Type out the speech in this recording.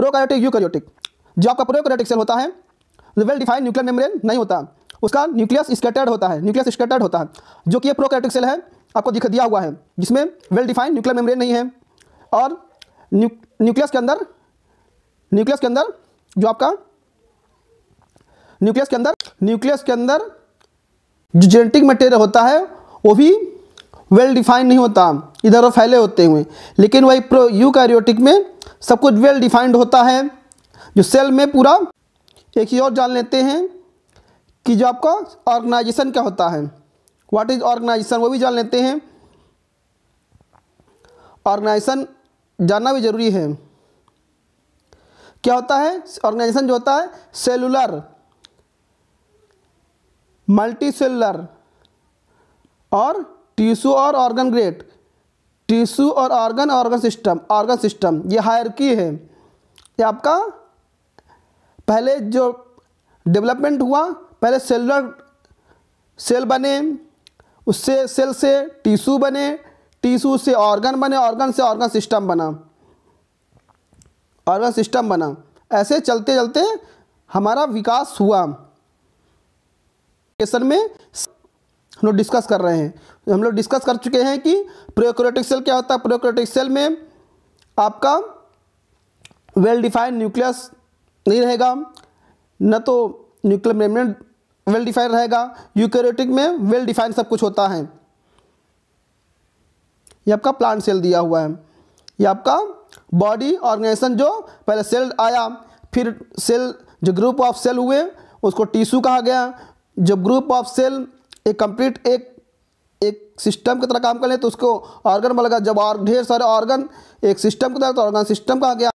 प्रोकायोटिक यूकायोटिक जो आपका प्रोकायोटिक सेल होता है वेल डिफाइंड न्यूक्लियर मेम्ब्रेन नहीं होता उसका न्यूक्लियस स्कैटर्ड होता है न्यूक्लियस स्कैटर्ड होता है जो कि ये सेल है आपको दिख दिया हुआ है जिसमें वेल डिफाइंड न्यूक्लियर मेम्ब्रेन नहीं है और न्यूक्लियस के अंदर न्यूक्लियस के अंदर जो आपका न्यूक्लियस के अंदर न्यूक्लियस के अंदर जो जेनेटिक मटेरियल होता है वो भी वेल डिफाइंड नहीं होता इधर और फैले होते हुए लेकिन वही प्रो यूकैरियोटिक में सब कुछ वेल डिफाइंड होता है जो सेल में पूरा एक ही और जान लेते हैं कि जो आपका ऑर्गेनाइजेशन क्या होता है व्हाट इज ऑर्गेनाइजेशन वो भी जान लेते हैं ऑर्गेनाइजेशन जानना भी ज़रूरी है क्या होता है ऑर्गेनाइजेशन जो होता है सेलुलर मल्टी सेलुलर और टिश्यू और ऑर्गन ग्रेट टिश्यू और organ organ system organ system ये हायरकी है ये आपका पहले जो डेवलपमेंट हुआ पहले सेलर सेल बने उससे सेल से टिश्यू बने टिश्यू से ऑर्गन बने ऑर्गन से ऑर्गन सिस्टम बना ऑर्गन सिस्टम बना ऐसे चलते चलते हमारा विकास हुआ में हम लोग डिस्कस कर रहे हैं हम लोग डिस्कस कर चुके हैं कि प्रोक्रोटिक सेल क्या होता है प्रोक्रोटिक सेल में आपका वेल डिफाइंड न्यूक्लियस नहीं रहेगा न तो न्यूक्लियर मेमनेट वेल डिफाइंड रहेगा यूकेरियोटिक में वेल डिफाइंड सब कुछ होता है ये आपका प्लांट सेल दिया हुआ है ये आपका बॉडी ऑर्गेनाइजेशन जो पहले सेल आया फिर सेल जो ग्रुप ऑफ सेल हुए उसको टीशू कहा गया जब ग्रुप ऑफ सेल एक कंप्लीट एक एक सिस्टम की तरह काम कर लें तो उसको ऑर्गन बोला जब और ढेर सारे ऑर्गन एक सिस्टम की तरह तो ऑर्गन सिस्टम आ गया